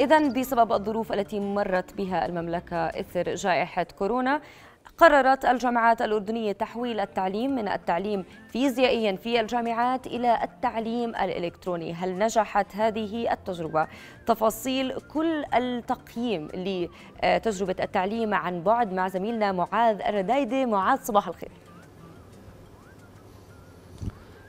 إذا بسبب الظروف التي مرت بها المملكة إثر جائحة كورونا قررت الجامعات الأردنية تحويل التعليم من التعليم فيزيائيا في الجامعات إلى التعليم الإلكتروني هل نجحت هذه التجربة؟ تفاصيل كل التقييم لتجربة التعليم عن بعد مع زميلنا معاذ الردايدي معاذ صباح الخير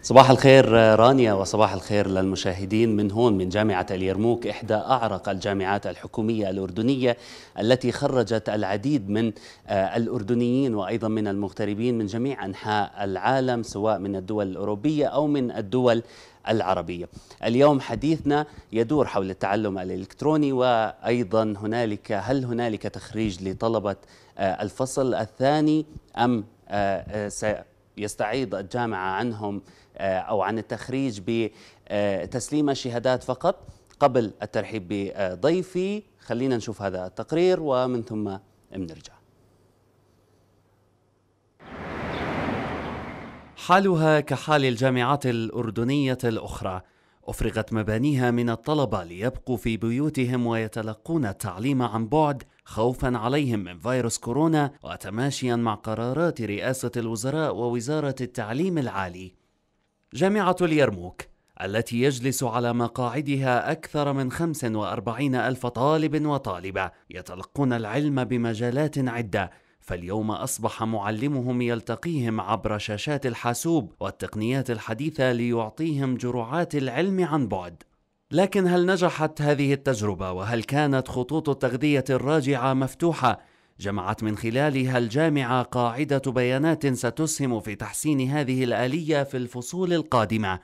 صباح الخير آه، رانيا وصباح الخير للمشاهدين من هون من جامعة اليرموك إحدى أعرق الجامعات الحكومية الأردنية التي خرجت العديد من آه، الأردنيين وأيضا من المغتربين من جميع أنحاء العالم سواء من الدول الأوروبية أو من الدول العربية. اليوم حديثنا يدور حول التعلم الإلكتروني وأيضا هنالك هل هنالك تخريج لطلبة آه، الفصل الثاني أم سيستعيض الجامعة عنهم آه، أو عن التخريج بتسليم الشهادات فقط قبل الترحيب بضيفي خلينا نشوف هذا التقرير ومن ثم بنرجع حالها كحال الجامعات الأردنية الأخرى أفرغت مبانيها من الطلبة ليبقوا في بيوتهم ويتلقون التعليم عن بعد خوفا عليهم من فيروس كورونا وتماشيا مع قرارات رئاسة الوزراء ووزارة التعليم العالي جامعة اليرموك التي يجلس على مقاعدها أكثر من 45 ألف طالب وطالبة يتلقون العلم بمجالات عدة فاليوم أصبح معلمهم يلتقيهم عبر شاشات الحاسوب والتقنيات الحديثة ليعطيهم جرعات العلم عن بعد لكن هل نجحت هذه التجربة وهل كانت خطوط التغذية الراجعة مفتوحة جمعت من خلالها الجامعة قاعدة بيانات ستسهم في تحسين هذه الآلية في الفصول القادمة.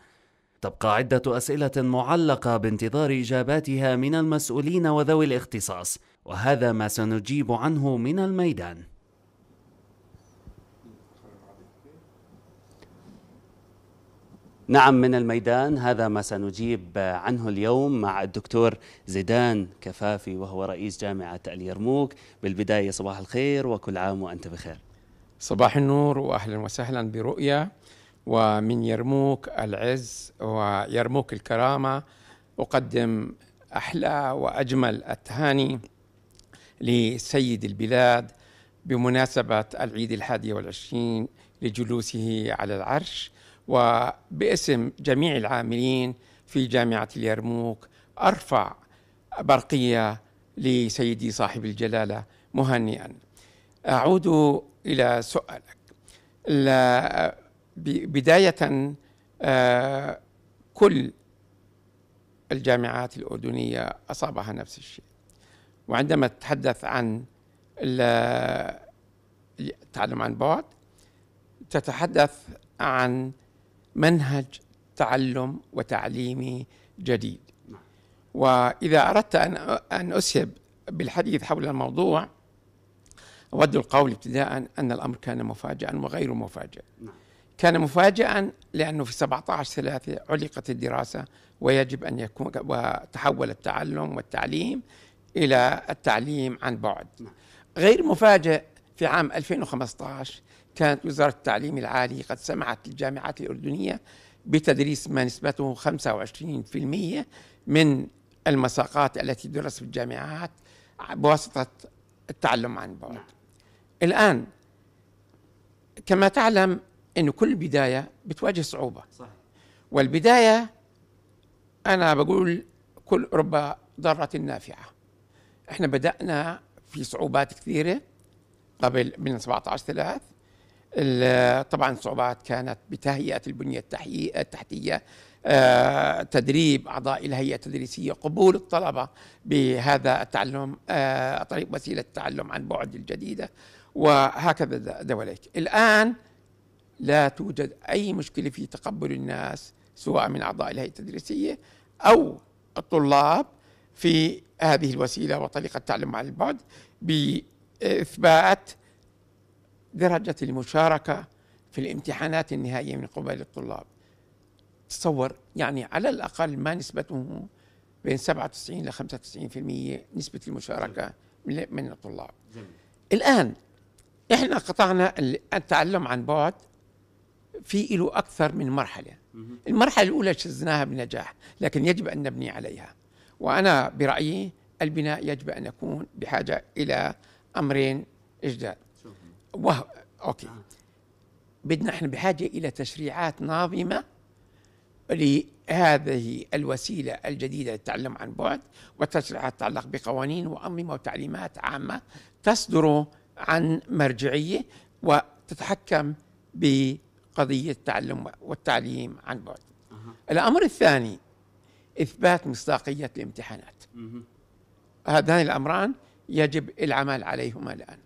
تبقى عدة أسئلة معلقة بانتظار إجاباتها من المسؤولين وذوي الاختصاص، وهذا ما سنجيب عنه من الميدان. نعم من الميدان هذا ما سنجيب عنه اليوم مع الدكتور زيدان كفافي وهو رئيس جامعة اليرموك بالبداية صباح الخير وكل عام وأنت بخير صباح النور وأهلا وسهلا برؤية ومن يرموك العز ويرموك الكرامة أقدم أحلى وأجمل التهاني لسيد البلاد بمناسبة العيد الحادي والعشرين لجلوسه على العرش وباسم جميع العاملين في جامعة اليرموك أرفع برقية لسيدي صاحب الجلالة مهنئا أعود إلى سؤالك بداية آه، كل الجامعات الأردنية أصابها نفس الشيء وعندما تتحدث عن التعلم عن بعد تتحدث عن منهج تعلم وتعليمي جديد وإذا أردت أن أسهب بالحديث حول الموضوع أود القول ابتداء أن الأمر كان مفاجئا وغير مفاجئ كان مفاجئا لأنه في 17 ثلاثة علقت الدراسة ويجب أن يكون وتحول التعلم والتعليم إلى التعليم عن بعد غير مفاجئ في عام 2015 كانت وزارة التعليم العالي قد سمحت للجامعات الأردنية بتدريس ما نسبته 25% من المساقات التي درس في الجامعات بواسطة التعلم عن بعد نعم. الآن كما تعلم أن كل بداية بتواجه صعوبة صح. والبداية أنا بقول كل أوروبا ضارة نافعة احنا بدأنا في صعوبات كثيرة قبل من 17 ثلاث طبعا صعوبات كانت بتهيئة البنية التحتية آه، تدريب أعضاء الهيئة التدريسية قبول الطلبة بهذا التعلم آه، طريق وسيلة التعلم عن بعد الجديدة وهكذا دواليك الآن لا توجد أي مشكلة في تقبل الناس سواء من أعضاء الهيئة التدريسية أو الطلاب في هذه الوسيلة وطريقة التعلم عن البعد بإثبات درجة المشاركة في الامتحانات النهائية من قبل الطلاب تصور يعني على الأقل ما نسبته بين 97 ل 95% نسبة المشاركة من الطلاب الآن احنا قطعنا التعلم عن بعد في له أكثر من مرحلة المرحلة الأولى شزناها بنجاح لكن يجب أن نبني عليها وأنا برأيي البناء يجب أن يكون بحاجة إلى أمرين جداد وهو اوكي آه. بدنا احنا بحاجه الى تشريعات ناظمه لهذه الوسيله الجديده للتعلم عن بعد وتشريعات تتعلق بقوانين وانظمه وتعليمات عامه تصدر عن مرجعيه وتتحكم بقضيه التعلم والتعليم عن بعد. أه. الامر الثاني اثبات مصداقيه الامتحانات. أه. هذان الامران يجب العمل عليهما الان.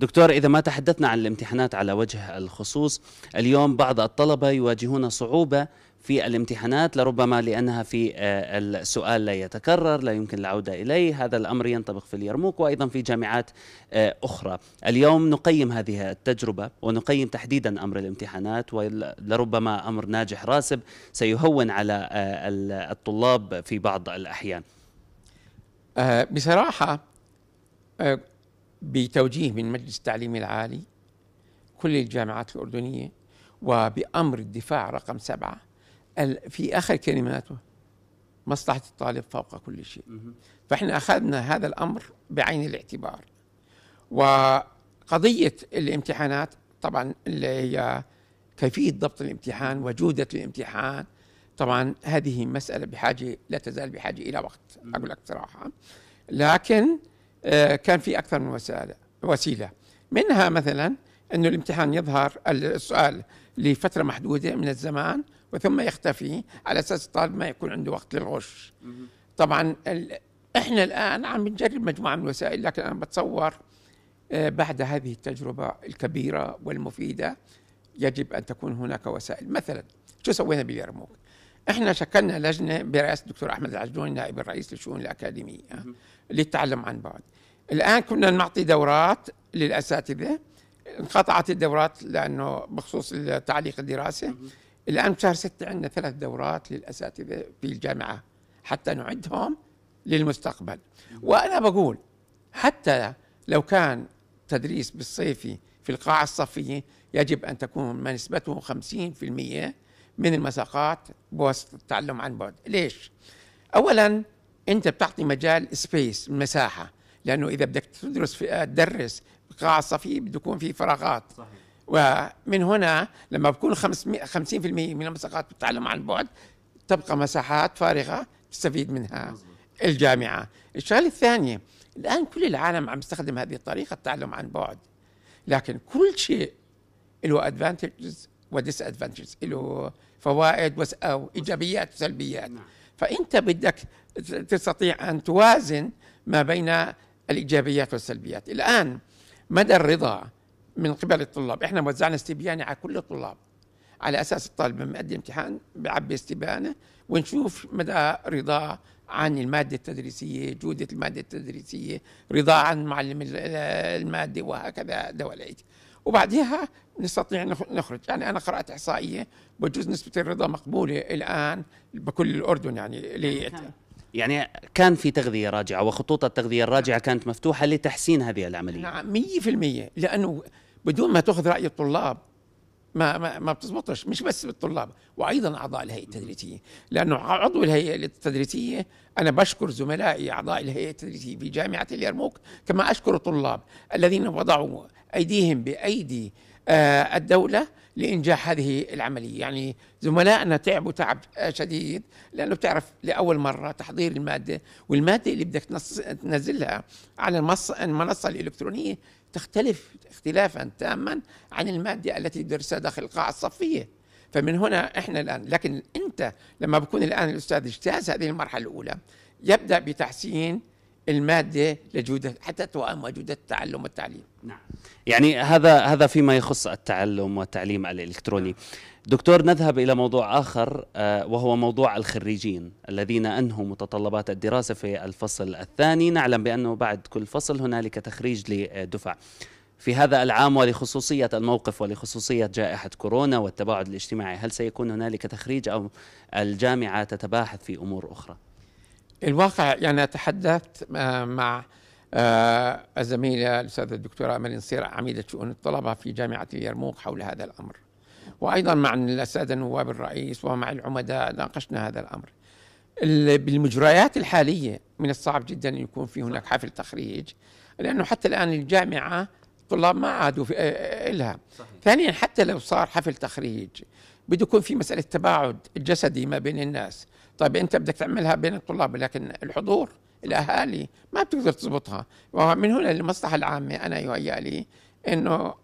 دكتور إذا ما تحدثنا عن الامتحانات على وجه الخصوص اليوم بعض الطلبة يواجهون صعوبة في الامتحانات لربما لأنها في آه، السؤال لا يتكرر لا يمكن العودة إليه هذا الأمر ينطبق في اليرموك وأيضا في جامعات آه، أخرى اليوم نقيم هذه التجربة ونقيم تحديدا أمر الامتحانات ولربما أمر ناجح راسب سيهون على آه، الطلاب في بعض الأحيان بصراحة بتوجيه من مجلس التعليم العالي كل الجامعات الأردنية وبأمر الدفاع رقم سبعة في آخر كلماته مصلحة الطالب فوق كل شيء فإحنا أخذنا هذا الأمر بعين الاعتبار وقضية الامتحانات طبعا اللي هي كيفية ضبط الامتحان وجودة الامتحان طبعا هذه مسألة بحاجة لا تزال بحاجة إلى وقت أقول لك صراحة لكن آه، كان في أكثر من وسائل وسيلة منها مثلا أنه الامتحان يظهر السؤال لفترة محدودة من الزمان وثم يختفي على أساس الطالب ما يكون عنده وقت للغش طبعا احنا الآن عم نجرب مجموعة من الوسائل لكن أنا بتصور آه، بعد هذه التجربة الكبيرة والمفيدة يجب أن تكون هناك وسائل مثلا شو سوينا باليرموك احنا شكلنا لجنه برئاسه الدكتور احمد العجلون نائب الرئيس للشؤون الاكاديميه للتعلم عن بعد الان كنا نعطي دورات للاساتذه انقطعت الدورات لانه بخصوص تعليق الدراسه الان بشهر ستة عندنا ثلاث دورات للاساتذه في الجامعه حتى نعدهم للمستقبل وانا بقول حتى لو كان تدريس بالصيفي في القاعه الصفيه يجب ان تكون ما نسبته 50% من المساقات بواسطة التعلم عن بعد ليش؟ أولا أنت بتعطي مجال سبيس مساحة لأنه إذا بدك تدرس في تدرس قاعة صفي بده يكون في فراغات صحيح. ومن هنا لما بكون 50% من المساقات بالتعلم عن بعد تبقى مساحات فارغة تستفيد منها مزبوط. الجامعة الشغلة الثانية الآن كل العالم عم يستخدم هذه الطريقة التعلم عن بعد لكن كل شيء له ادفانتجز وديس ادفانتجز له فوائد ايجابيات وسلبيات نعم. فانت بدك تستطيع ان توازن ما بين الايجابيات والسلبيات الان مدى الرضا من قبل الطلاب احنا وزعنا استبيان على كل الطلاب على اساس الطالب لما يؤدي امتحان بيعبي استبيانه ونشوف مدى رضاه عن الماده التدريسيه جوده الماده التدريسيه رضاه عن معلم الماده وهكذا دواليك وبعدها نستطيع نخرج يعني أنا قرأت إحصائية بجوز نسبة الرضا مقبولة الآن بكل الأردن يعني لي يعني, يعني كان في تغذية راجعة وخطوط التغذية الراجعة نعم. كانت مفتوحة لتحسين هذه العملية نعم 100% لأنه بدون ما تأخذ رأي الطلاب ما ما ما بتزبطش مش بس بالطلاب وايضا اعضاء الهيئه التدريسيه لانه عضو الهيئه التدريسيه انا بشكر زملائي اعضاء الهيئه التدريسيه في جامعه اليرموك كما اشكر الطلاب الذين وضعوا ايديهم بايدي آه، الدوله لإنجاح هذه العملية يعني زملائنا تعبوا تعب شديد لأنه بتعرف لأول مرة تحضير المادة والمادة اللي بدك تنزلها على المنصة الإلكترونية تختلف اختلافا تاما عن المادة التي درسها داخل القاعة الصفية فمن هنا احنا الان لكن انت لما بكون الان الاستاذ اجتاز هذه المرحله الاولى يبدا بتحسين الماده لجوده حتى توائم وجوده التعلم والتعليم نعم يعني هذا هذا فيما يخص التعلم والتعليم الالكتروني دكتور نذهب الى موضوع اخر آه، وهو موضوع الخريجين الذين انهوا متطلبات الدراسه في الفصل الثاني نعلم بانه بعد كل فصل هنالك تخريج لدفع في هذا العام ولخصوصية الموقف ولخصوصية جائحة كورونا والتباعد الاجتماعي هل سيكون هنالك تخريج أو الجامعة تتباحث في أمور أخرى؟ الواقع يعني تحدثت آه، مع آه، الزميله الاستاذه الدكتوره امل نصير عميده شؤون الطلبه في جامعه اليرموك حول هذا الامر. وايضا مع الساده نواب الرئيس ومع العمداء ناقشنا هذا الامر. بالمجريات الحاليه من الصعب جدا ان يكون في هناك حفل تخريج لانه حتى الان الجامعه الطلاب ما عادوا في آه، لها. ثانيا حتى لو صار حفل تخريج بده يكون في مساله تباعد جسدي ما بين الناس طيب انت بدك تعملها بين الطلاب لكن الحضور الاهالي ما بتقدر تضبطها ومن هنا المصلحه العامه انا يهيأ لي انه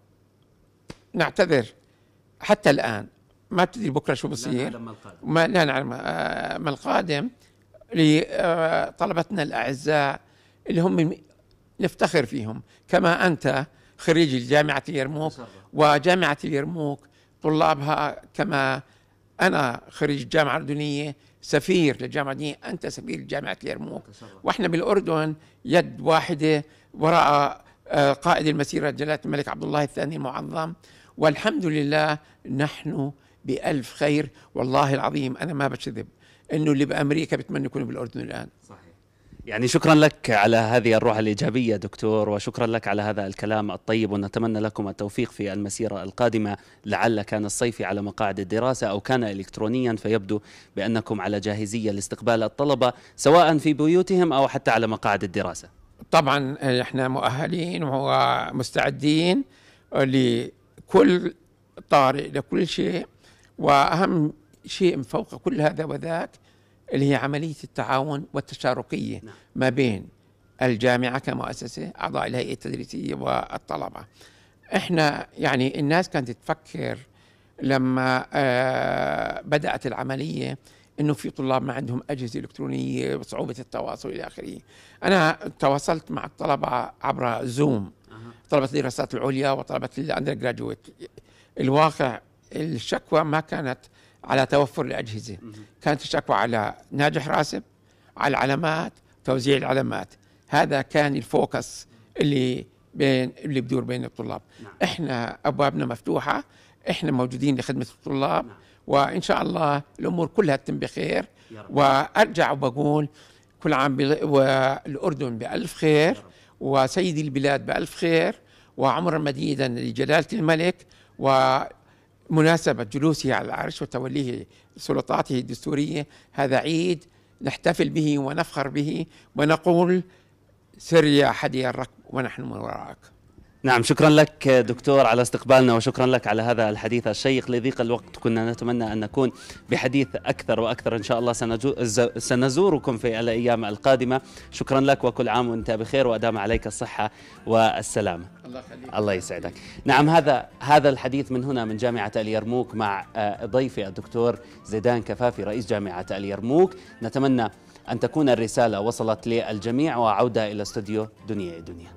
نعتذر حتى الان ما بتدري بكره شو بصير ما لا نعلم آه، ما القادم لطلبتنا آه، الاعزاء اللي هم نفتخر فيهم كما انت خريج جامعه اليرموك وجامعه اليرموك طلابها كما انا خريج جامعه اردنيه سفير للجامعه الاردنيه انت سفير لجامعه اليرموك واحنا بالاردن يد واحده وراء آه، قائد المسيره جلاله الملك عبد الله الثاني المعظم والحمد لله نحن بألف خير والله العظيم أنا ما بكذب إنه اللي بأمريكا بتمنى يكونوا بالأردن الآن صحيح. يعني شكرا لك على هذه الروح الإيجابية دكتور وشكرا لك على هذا الكلام الطيب ونتمنى لكم التوفيق في المسيرة القادمة لعل كان الصيفي على مقاعد الدراسة أو كان إلكترونيا فيبدو بأنكم على جاهزية لاستقبال الطلبة سواء في بيوتهم أو حتى على مقاعد الدراسة طبعا احنا مؤهلين ومستعدين لكل طارئ لكل شيء وأهم شيء فوق كل هذا وذاك اللي هي عملية التعاون والتشاركية نعم. ما بين الجامعة كمؤسسة أعضاء الهيئة التدريسية والطلبة إحنا يعني الناس كانت تفكر لما آه، بدأت العملية انه في طلاب ما عندهم اجهزه الكترونيه وصعوبه التواصل الى اخره. انا تواصلت مع الطلبه عبر زوم طلبه الدراسات العليا وطلبه الاندر جراجويت. الواقع الشكوى ما كانت على توفر الأجهزة كانت الشكوى على ناجح راسب على العلامات توزيع العلامات هذا كان الفوكس اللي بين اللي بدور بين الطلاب نعم. احنا ابوابنا مفتوحه احنا موجودين لخدمه الطلاب نعم. وان شاء الله الامور كلها تتم بخير وارجع وبقول كل عام بل... والاردن بالف خير وسيدي البلاد بالف خير وعمرا مديدا لجلاله الملك و مناسبة جلوسه على العرش وتوليه سلطاته الدستورية هذا عيد نحتفل به ونفخر به ونقول سر يا حدي الركب ونحن من وراءك نعم شكرا لك دكتور على استقبالنا وشكرا لك على هذا الحديث الشيق لضيق الوقت كنا نتمنى أن نكون بحديث أكثر وأكثر إن شاء الله سنزوركم في الأيام القادمة شكرا لك وكل عام وأنت بخير وأدام عليك الصحة والسلامة الله الله يسعدك نعم هذا هذا الحديث من هنا من جامعة اليرموك مع آه، ضيفي الدكتور زيدان كفافي رئيس جامعة اليرموك نتمنى أن تكون الرسالة وصلت للجميع وعودة إلى استوديو دنيا دنيا